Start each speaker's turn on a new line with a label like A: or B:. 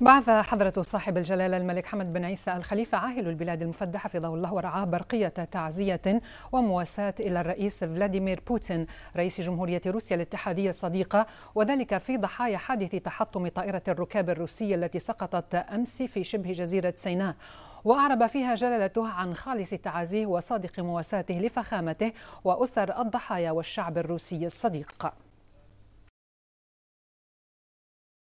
A: بعث حضرة صاحب الجلالة الملك حمد بن عيسى الخليفة عاهل البلاد المفدى حفظه الله ورعاه برقية تعزية ومواساة إلى الرئيس فلاديمير بوتين رئيس جمهورية روسيا الاتحادية الصديقة وذلك في ضحايا حادث تحطم طائرة الركاب الروسية التي سقطت أمس في شبه جزيرة سيناء وأعرب فيها جلالته عن خالص تعازيه وصادق مواساته لفخامته وأسر الضحايا والشعب الروسي الصديق